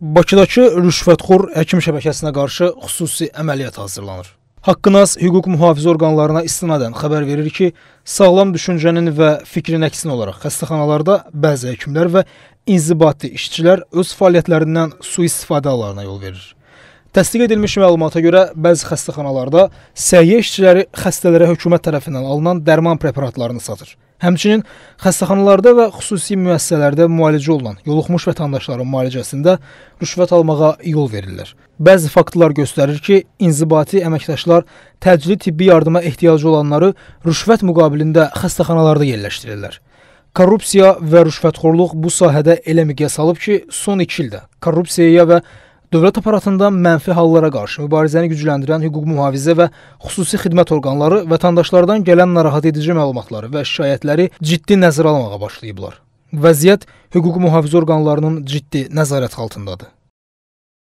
Bakıdakı rüşvətxor həkim şəbəkəsinə qarşı xüsusi əməliyyat hazırlanır. Haqqınaz hüquq mühafizə orqanlarına istinadən xəbər verir ki, sağlam düşüncənin və fikrin əksinə olaraq xəstəxanalarda bəzi həkimlər və inzibati işçilər öz fəaliyyətlərindən sui-istifadə alarına yol verir. Təsdiq edilmiş məlumata görə bəzi xəstəxanalarda səhiyyə işçiləri xəstələrə hökumət tərəfindən alınan dərman preparatlarını satır. Həmçinin xəstəxanalarda və xüsusi müəssisələrdə müalicə olunan yoluxmuş vətəndaşların müalicəsində rüşvət almağa yol verilir. Bəzi faktlar göstərir ki, inzibati əməkdaşlar təcili tibbi yardıma ehtiyacı olanları rüşvət müqabilində xəstəxanalarda yerləşdirirlər. Korrupsiya və rüşvətxorluq bu sahədə elə miqyas alıb ki, son 2 ildə korrupsiyaya və Dövlət aparatında mənfi hallara qarşı mübarizəni gücləndirən hüquq mühafizə və xüsusi xidmət orqanları vətəndaşlardan gələn narahat edici məlumatları və şikayətləri ciddi nəzərə almağa başlayıblar. Vəziyyət hüquq mühafizə orqanlarının ciddi nəzarət altındadır.